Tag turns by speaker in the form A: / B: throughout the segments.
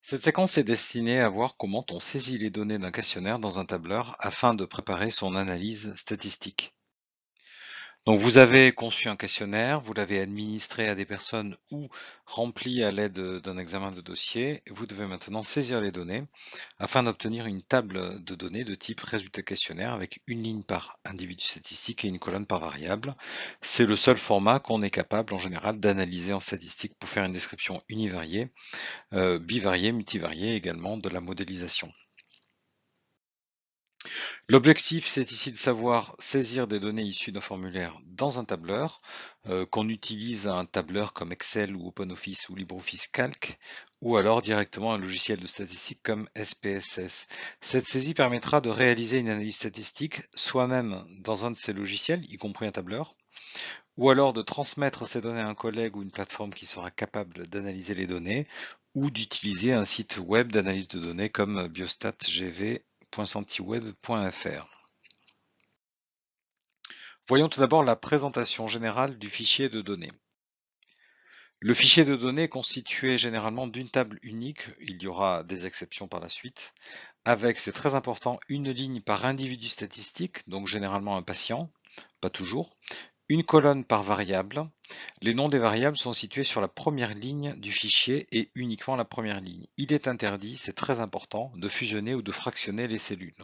A: Cette séquence est destinée à voir comment on saisit les données d'un questionnaire dans un tableur afin de préparer son analyse statistique. Donc vous avez conçu un questionnaire, vous l'avez administré à des personnes ou rempli à l'aide d'un examen de dossier. Vous devez maintenant saisir les données afin d'obtenir une table de données de type résultat questionnaire avec une ligne par individu statistique et une colonne par variable. C'est le seul format qu'on est capable en général d'analyser en statistique pour faire une description univariée, euh, bivariée, multivariée également de la modélisation. L'objectif, c'est ici de savoir saisir des données issues d'un formulaire dans un tableur, euh, qu'on utilise un tableur comme Excel ou OpenOffice ou LibreOffice Calc, ou alors directement un logiciel de statistique comme SPSS. Cette saisie permettra de réaliser une analyse statistique soi-même dans un de ces logiciels, y compris un tableur, ou alors de transmettre ces données à un collègue ou une plateforme qui sera capable d'analyser les données, ou d'utiliser un site web d'analyse de données comme Biostat, GV Voyons tout d'abord la présentation générale du fichier de données. Le fichier de données est constitué généralement d'une table unique, il y aura des exceptions par la suite, avec, c'est très important, une ligne par individu statistique, donc généralement un patient, pas toujours, une colonne par variable. Les noms des variables sont situés sur la première ligne du fichier et uniquement la première ligne. Il est interdit, c'est très important, de fusionner ou de fractionner les cellules.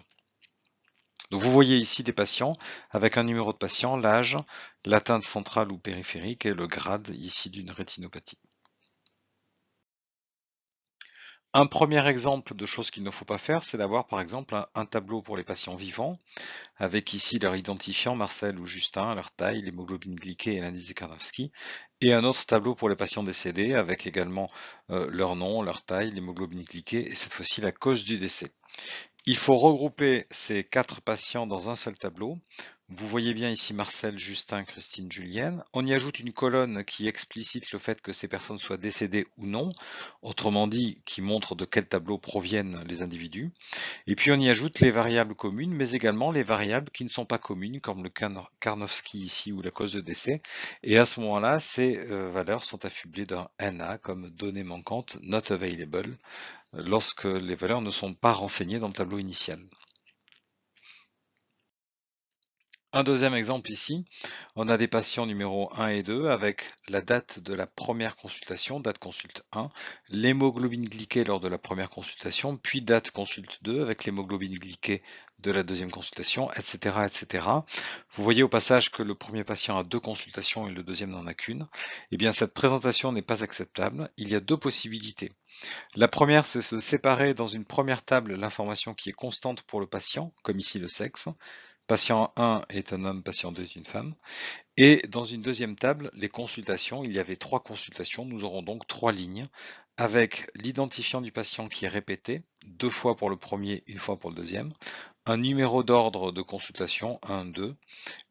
A: Donc vous voyez ici des patients avec un numéro de patient, l'âge, l'atteinte centrale ou périphérique et le grade ici d'une rétinopathie. Un premier exemple de choses qu'il ne faut pas faire, c'est d'avoir par exemple un, tableau pour les patients vivants, avec ici leur identifiant Marcel ou Justin, leur taille, l'hémoglobine glyquée et l'indice de Karnofsky, et un autre tableau pour les patients décédés, avec également euh, leur nom, leur taille, l'hémoglobine glyquée et cette fois-ci la cause du décès. Il faut regrouper ces quatre patients dans un seul tableau. Vous voyez bien ici Marcel, Justin, Christine, Julienne. On y ajoute une colonne qui explicite le fait que ces personnes soient décédées ou non, autrement dit, qui montre de quel tableau proviennent les individus. Et puis on y ajoute les variables communes, mais également les variables qui ne sont pas communes, comme le Karnowski ici ou la cause de décès. Et à ce moment-là, ces euh, valeurs sont affublées d'un NA, comme données manquantes, not available, lorsque les valeurs ne sont pas renseignées dans le tableau initial. Un deuxième exemple ici, on a des patients numéro 1 et 2 avec la date de la première consultation, date consulte 1, l'hémoglobine glyquée lors de la première consultation, puis date consulte 2 avec l'hémoglobine glyquée de la deuxième consultation, etc., etc. Vous voyez au passage que le premier patient a deux consultations et le deuxième n'en a qu'une. Eh bien, cette présentation n'est pas acceptable. Il y a deux possibilités. La première, c'est de séparer dans une première table l'information qui est constante pour le patient, comme ici le sexe, Patient 1 est un homme, patient 2 est une femme. Et dans une deuxième table, les consultations, il y avait trois consultations, nous aurons donc trois lignes avec l'identifiant du patient qui est répété, deux fois pour le premier, une fois pour le deuxième, un numéro d'ordre de consultation, 1, 2,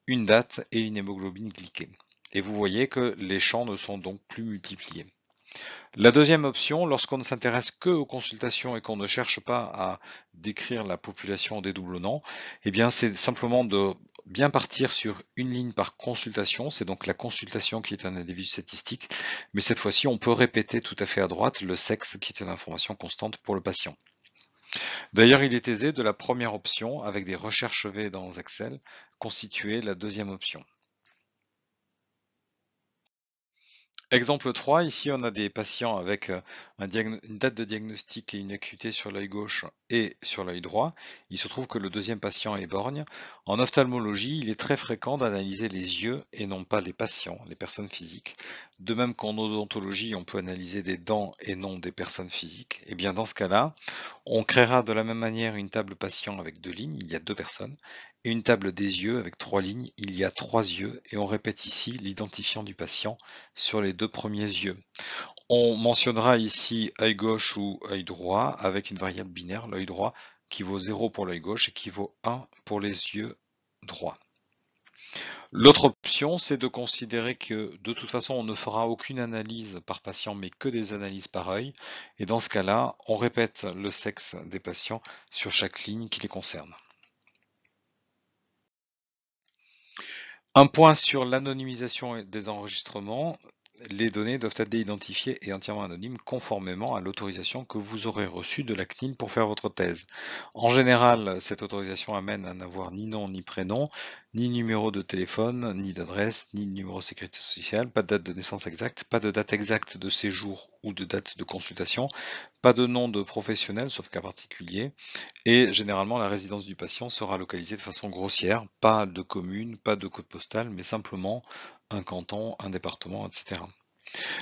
A: une date et une hémoglobine cliquée. Et vous voyez que les champs ne sont donc plus multipliés. La deuxième option, lorsqu'on ne s'intéresse que aux consultations et qu'on ne cherche pas à décrire la population en dédoublonnant, eh bien c'est simplement de bien partir sur une ligne par consultation, c'est donc la consultation qui est un individu statistique, mais cette fois-ci on peut répéter tout à fait à droite le sexe qui est une information constante pour le patient. D'ailleurs, il est aisé de la première option, avec des recherches V dans Excel, constituer la deuxième option. Exemple 3, ici on a des patients avec euh, une date de diagnostic et une acuité sur l'œil gauche et sur l'œil droit. Il se trouve que le deuxième patient est borgne. En ophtalmologie, il est très fréquent d'analyser les yeux et non pas les patients, les personnes physiques. De même qu'en odontologie, on peut analyser des dents et non des personnes physiques. Et eh bien dans ce cas-là, on créera de la même manière une table patient avec deux lignes, il y a deux personnes, et une table des yeux avec trois lignes, il y a trois yeux, et on répète ici l'identifiant du patient sur les deux premiers yeux. On mentionnera ici œil gauche ou œil droit avec une variable binaire, l'œil droit qui vaut 0 pour l'œil gauche et qui vaut 1 pour les yeux droits. L'autre option, c'est de considérer que de toute façon, on ne fera aucune analyse par patient, mais que des analyses par œil. Et dans ce cas-là, on répète le sexe des patients sur chaque ligne qui les concerne. Un point sur l'anonymisation des enregistrements, les données doivent être déidentifiées et entièrement anonymes conformément à l'autorisation que vous aurez reçue de la CNIL pour faire votre thèse. En général, cette autorisation amène à n'avoir ni nom ni prénom, ni numéro de téléphone, ni d'adresse, ni numéro de sécurité sociale, pas de date de naissance exacte, pas de date exacte de séjour ou de date de consultation, pas de nom de professionnel, sauf cas particulier, et généralement la résidence du patient sera localisée de façon grossière, pas de commune, pas de code postal, mais simplement un canton, un département, etc.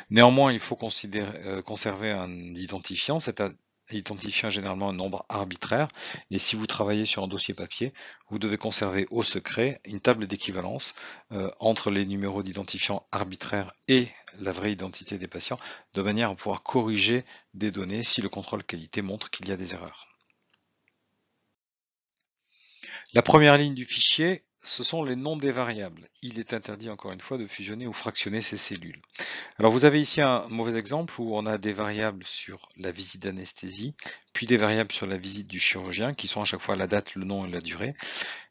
A: Néanmoins, il faut euh, conserver un identifiant, cet identifiant généralement un nombre arbitraire, et si vous travaillez sur un dossier papier, vous devez conserver au secret une table d'équivalence euh, entre les numéros d'identifiants arbitraires et la vraie identité des patients, de manière à pouvoir corriger des données si le contrôle qualité montre qu'il y a des erreurs. La première ligne du fichier ce sont les noms des variables. Il est interdit encore une fois de fusionner ou fractionner ces cellules. Alors vous avez ici un mauvais exemple où on a des variables sur la visite d'anesthésie, puis des variables sur la visite du chirurgien, qui sont à chaque fois la date, le nom et la durée.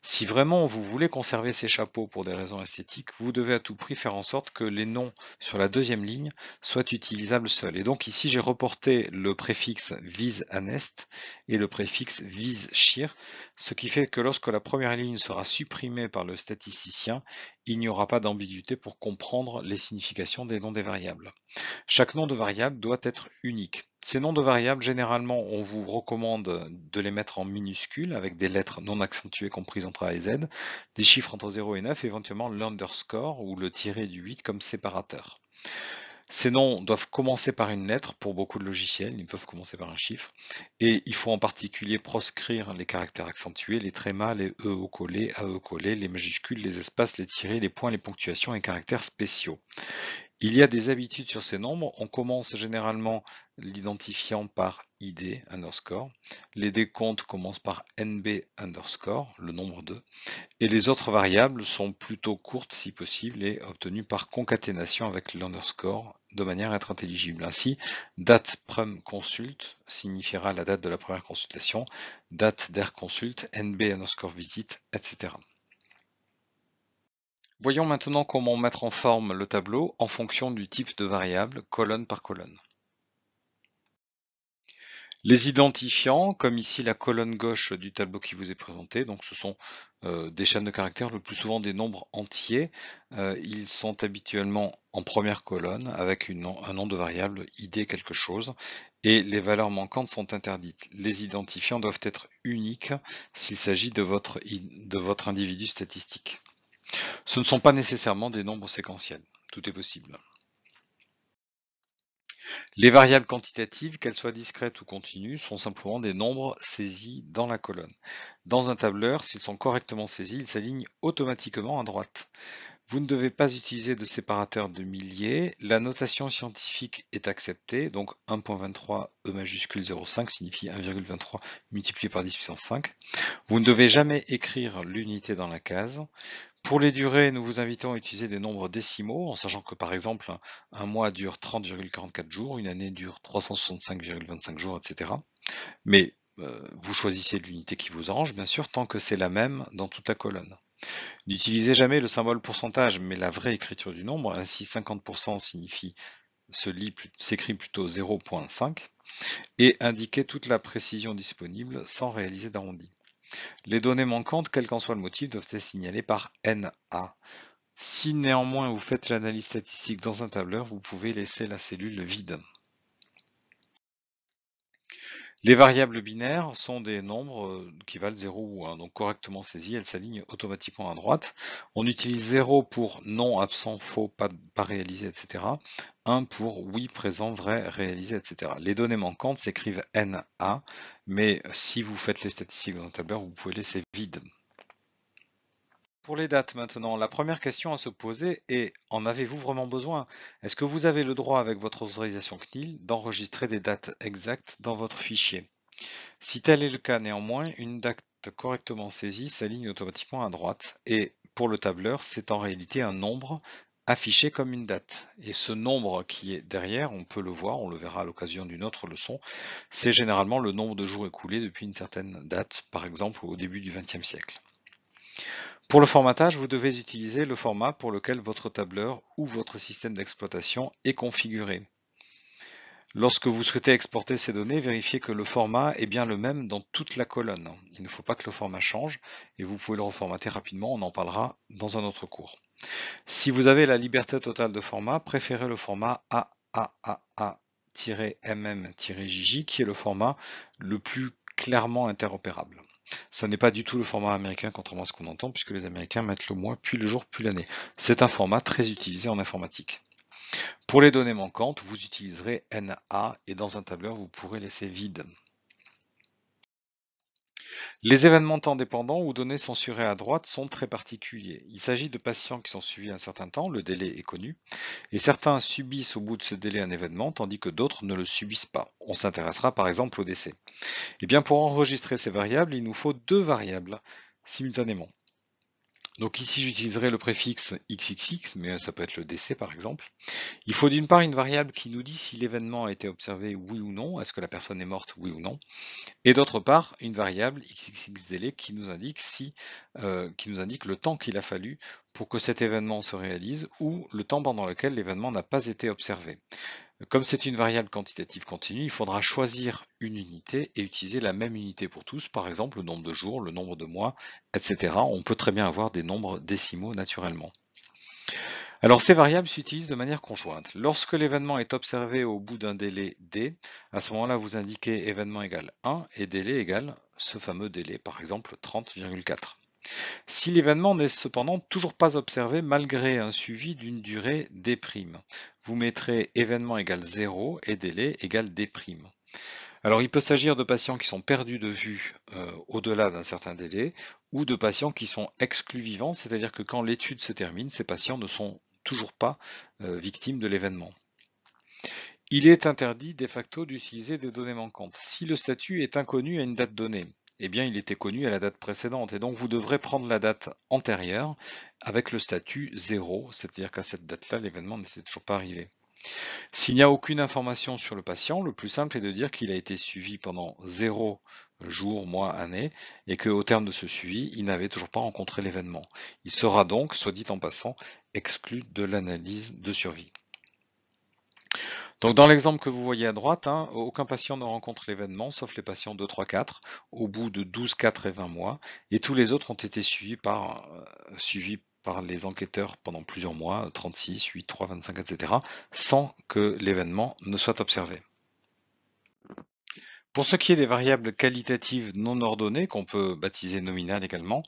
A: Si vraiment vous voulez conserver ces chapeaux pour des raisons esthétiques, vous devez à tout prix faire en sorte que les noms sur la deuxième ligne soient utilisables seuls. Et donc ici j'ai reporté le préfixe vise anest et le préfixe vis chir, ce qui fait que lorsque la première ligne sera supprimée par le statisticien, il n'y aura pas d'ambiguïté pour comprendre les significations des noms des variables. Chaque nom de variable doit être unique. Ces noms de variables, généralement, on vous recommande de les mettre en minuscules avec des lettres non accentuées comprises entre A et Z, des chiffres entre 0 et 9, éventuellement l'underscore ou le tiré du 8 comme séparateur. Ces noms doivent commencer par une lettre pour beaucoup de logiciels, ils peuvent commencer par un chiffre, et il faut en particulier proscrire les caractères accentués, les trémas, les E au collé, e collé, les majuscules, les espaces, les tirés, les points, les ponctuations et caractères spéciaux. Il y a des habitudes sur ces nombres. On commence généralement l'identifiant par id underscore. Les décomptes commencent par nb underscore, le nombre 2. Et les autres variables sont plutôt courtes si possible et obtenues par concaténation avec l'underscore de manière à être intelligible. Ainsi, date consult signifiera la date de la première consultation, date d'air consult, nb underscore visite, etc. Voyons maintenant comment mettre en forme le tableau en fonction du type de variable, colonne par colonne. Les identifiants, comme ici la colonne gauche du tableau qui vous est présenté, donc ce sont euh, des chaînes de caractères, le plus souvent des nombres entiers. Euh, ils sont habituellement en première colonne avec une un nom de variable id quelque chose et les valeurs manquantes sont interdites. Les identifiants doivent être uniques s'il s'agit de votre, de votre individu statistique. Ce ne sont pas nécessairement des nombres séquentiels. Tout est possible. Les variables quantitatives, qu'elles soient discrètes ou continues, sont simplement des nombres saisis dans la colonne. Dans un tableur, s'ils sont correctement saisis, ils s'alignent automatiquement à droite. Vous ne devez pas utiliser de séparateur de milliers. La notation scientifique est acceptée, donc 1.23 E majuscule 0,5 signifie 1,23 multiplié par 10 puissance 5. Vous ne devez jamais écrire l'unité dans la case. Pour les durées, nous vous invitons à utiliser des nombres décimaux, en sachant que par exemple, un mois dure 30,44 jours, une année dure 365,25 jours, etc. Mais euh, vous choisissez l'unité qui vous arrange, bien sûr, tant que c'est la même dans toute la colonne. N'utilisez jamais le symbole pourcentage, mais la vraie écriture du nombre, ainsi 50% signifie s'écrit plutôt 0.5, et indiquez toute la précision disponible sans réaliser d'arrondi. Les données manquantes, quel qu'en soit le motif, doivent être signalées par NA. Si néanmoins vous faites l'analyse statistique dans un tableur, vous pouvez laisser la cellule vide. Les variables binaires sont des nombres euh, qui valent 0 ou 1, donc correctement saisies, elles s'alignent automatiquement à droite. On utilise 0 pour non, absent, faux, pas, pas réalisé, etc. 1 pour oui, présent, vrai, réalisé, etc. Les données manquantes s'écrivent NA, mais si vous faites les statistiques dans un tableur, vous pouvez laisser vide. Pour les dates maintenant, la première question à se poser est en avez-vous vraiment besoin Est-ce que vous avez le droit avec votre autorisation CNIL d'enregistrer des dates exactes dans votre fichier Si tel est le cas néanmoins, une date correctement saisie s'aligne automatiquement à droite et pour le tableur, c'est en réalité un nombre affiché comme une date. Et ce nombre qui est derrière, on peut le voir, on le verra à l'occasion d'une autre leçon, c'est généralement le nombre de jours écoulés depuis une certaine date, par exemple au début du XXe siècle. Pour le formatage, vous devez utiliser le format pour lequel votre tableur ou votre système d'exploitation est configuré. Lorsque vous souhaitez exporter ces données, vérifiez que le format est bien le même dans toute la colonne. Il ne faut pas que le format change et vous pouvez le reformater rapidement, on en parlera dans un autre cours. Si vous avez la liberté totale de format, préférez le format AAAA-MM-JJ qui est le format le plus clairement interopérable. Ça n'est pas du tout le format américain, contrairement à ce qu'on entend, puisque les Américains mettent le mois, puis le jour, puis l'année. C'est un format très utilisé en informatique. Pour les données manquantes, vous utiliserez NA et dans un tableur, vous pourrez laisser vide. Les événements temps dépendants ou données censurées à droite sont très particuliers. Il s'agit de patients qui sont suivis un certain temps, le délai est connu, et certains subissent au bout de ce délai un événement tandis que d'autres ne le subissent pas. On s'intéressera par exemple au décès. Et eh bien pour enregistrer ces variables, il nous faut deux variables simultanément. Donc ici, j'utiliserai le préfixe XXX, mais ça peut être le décès par exemple. Il faut d'une part une variable qui nous dit si l'événement a été observé oui ou non, est-ce que la personne est morte oui ou non, et d'autre part une variable délai qui nous indique si, euh, qui nous indique le temps qu'il a fallu pour que cet événement se réalise ou le temps pendant lequel l'événement n'a pas été observé. Comme c'est une variable quantitative continue, il faudra choisir une unité et utiliser la même unité pour tous, par exemple le nombre de jours, le nombre de mois, etc. On peut très bien avoir des nombres décimaux naturellement. Alors ces variables s'utilisent de manière conjointe. Lorsque l'événement est observé au bout d'un délai d, à ce moment-là vous indiquez événement égal 1 et délai égal ce fameux délai, par exemple 30,4 si l'événement n'est cependant toujours pas observé malgré un suivi d'une durée d'. Vous mettrez événement égale 0 et délai égale d'. Alors il peut s'agir de patients qui sont perdus de vue euh, au-delà d'un certain délai ou de patients qui sont exclus vivants, c'est-à-dire que quand l'étude se termine, ces patients ne sont toujours pas euh, victimes de l'événement. Il est interdit de facto d'utiliser des données manquantes si le statut est inconnu à une date donnée eh bien, il était connu à la date précédente. Et donc, vous devrez prendre la date antérieure avec le statut 0, c'est-à-dire qu'à cette date-là, l'événement n'était toujours pas arrivé. S'il n'y a aucune information sur le patient, le plus simple est de dire qu'il a été suivi pendant 0 jours, mois, année, et qu'au terme de ce suivi, il n'avait toujours pas rencontré l'événement. Il sera donc, soit dit en passant, exclu de l'analyse de survie. Donc dans l'exemple que vous voyez à droite, hein, aucun patient ne rencontre l'événement, sauf les patients 2, 3, 4, au bout de 12, 4 et 20 mois, et tous les autres ont été suivis par, euh, suivis par les enquêteurs pendant plusieurs mois, 36, 8, 3, 25, etc., sans que l'événement ne soit observé. Pour ce qui est des variables qualitatives non ordonnées, qu'on peut baptiser nominales également,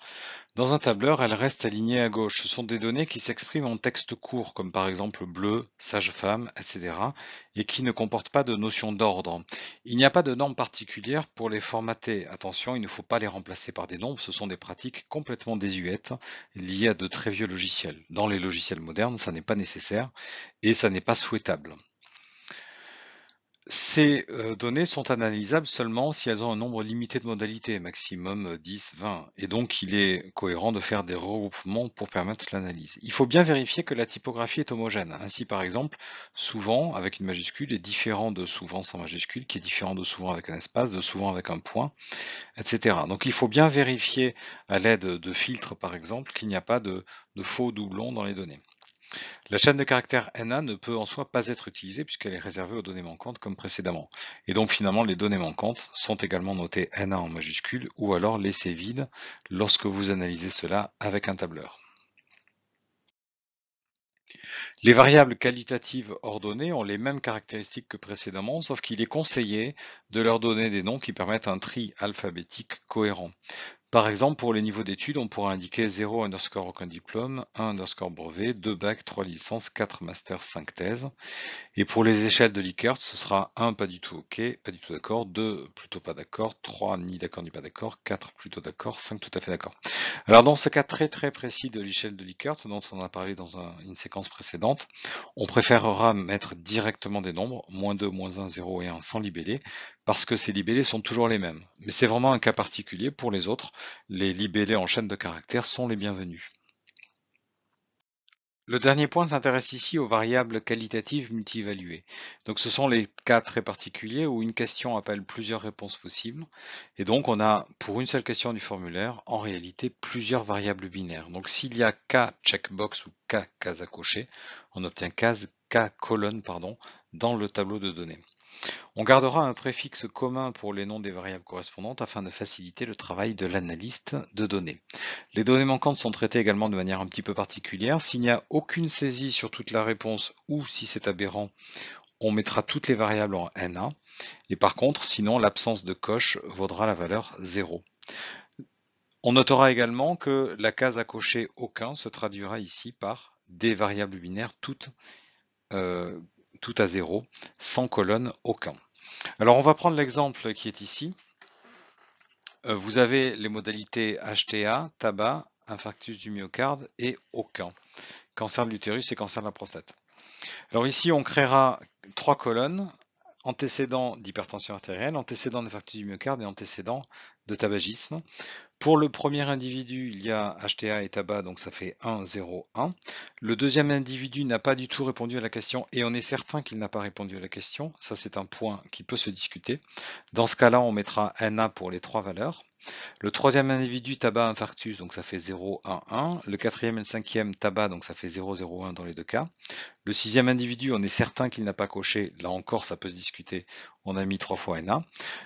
A: dans un tableur, elles restent alignées à gauche. Ce sont des données qui s'expriment en texte court, comme par exemple bleu, sage-femme, etc., et qui ne comportent pas de notion d'ordre. Il n'y a pas de normes particulières pour les formater. Attention, il ne faut pas les remplacer par des nombres, ce sont des pratiques complètement désuètes, liées à de très vieux logiciels. Dans les logiciels modernes, ça n'est pas nécessaire et ça n'est pas souhaitable. Ces euh, données sont analysables seulement si elles ont un nombre limité de modalités, maximum 10, euh, 20, et donc il est cohérent de faire des regroupements pour permettre l'analyse. Il faut bien vérifier que la typographie est homogène. Ainsi par exemple, souvent avec une majuscule est différent de souvent sans majuscule, qui est différent de souvent avec un espace, de souvent avec un point, etc. Donc il faut bien vérifier à l'aide de filtres par exemple qu'il n'y a pas de faux doublons dans les données. La chaîne de caractères NA ne peut en soi pas être utilisée puisqu'elle est réservée aux données manquantes comme précédemment. Et donc finalement les données manquantes sont également notées NA en majuscule ou alors laissées vides lorsque vous analysez cela avec un tableur. Les variables qualitatives ordonnées ont les mêmes caractéristiques que précédemment, sauf qu'il est conseillé de leur donner des noms qui permettent un tri alphabétique cohérent. Par exemple, pour les niveaux d'études, on pourra indiquer 0 underscore aucun diplôme, 1 underscore brevet, 2 bacs, 3 licences, 4 masters, 5 thèses. Et pour les échelles de Likert, ce sera 1 pas du tout OK, pas du tout d'accord, 2 plutôt pas d'accord, 3 ni d'accord ni pas d'accord, 4 plutôt d'accord, 5 tout à fait d'accord. Alors dans ce cas très très précis de l'échelle de Likert, dont on a parlé dans une séquence précédente, on préférera mettre directement des nombres, moins 2, moins 1, 0 et 1 sans libellé, parce que ces libellés sont toujours les mêmes. Mais c'est vraiment un cas particulier. Pour les autres, les libellés en chaîne de caractères sont les bienvenus. Le dernier point s'intéresse ici aux variables qualitatives multivaluées. Donc ce sont les cas très particuliers où une question appelle plusieurs réponses possibles. Et donc on a pour une seule question du formulaire en réalité plusieurs variables binaires. Donc s'il y a K checkbox ou K case à cocher, on obtient K colonne pardon, dans le tableau de données. On gardera un préfixe commun pour les noms des variables correspondantes afin de faciliter le travail de l'analyste de données. Les données manquantes sont traitées également de manière un petit peu particulière. S'il n'y a aucune saisie sur toute la réponse ou si c'est aberrant, on mettra toutes les variables en N1. Et par contre, sinon, l'absence de coche vaudra la valeur 0. On notera également que la case à cocher aucun se traduira ici par des variables binaires toutes euh, tout à zéro, sans colonne aucun. Alors on va prendre l'exemple qui est ici. Euh, vous avez les modalités HTA, tabac, infarctus du myocarde et aucun. Cancer de l'utérus et cancer de la prostate. Alors ici on créera trois colonnes antécédent d'hypertension artérielle, antécédent d'infarctus du myocarde et antécédent de tabagisme. Pour le premier individu, il y a HTA et tabac, donc ça fait 1, 0, 1. Le deuxième individu n'a pas du tout répondu à la question et on est certain qu'il n'a pas répondu à la question. Ça, c'est un point qui peut se discuter. Dans ce cas-là, on mettra NA pour les trois valeurs. Le troisième individu tabac infarctus, donc ça fait 0, 1, 1. Le quatrième et le cinquième tabac, donc ça fait 0, 0, 1 dans les deux cas. Le sixième individu, on est certain qu'il n'a pas coché. Là encore, ça peut se discuter. On a mis trois fois NA.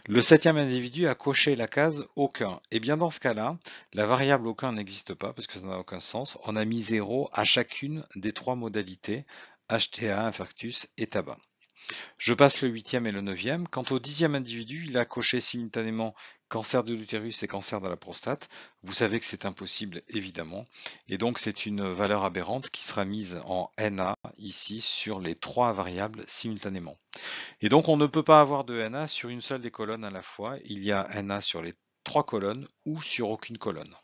A: Le septième individu a coché la case aucun. Et eh bien dans ce cas-là, la variable aucun n'existe pas parce que ça n'a aucun sens. On a mis 0 à chacune des trois modalités HTA, infarctus et tabac. Je passe le huitième et le neuvième. Quant au dixième individu, il a coché simultanément cancer de l'utérus et cancer de la prostate. Vous savez que c'est impossible, évidemment. Et donc, c'est une valeur aberrante qui sera mise en NA ici sur les trois variables simultanément. Et donc, on ne peut pas avoir de NA sur une seule des colonnes à la fois. Il y a NA sur les trois colonnes ou sur aucune colonne.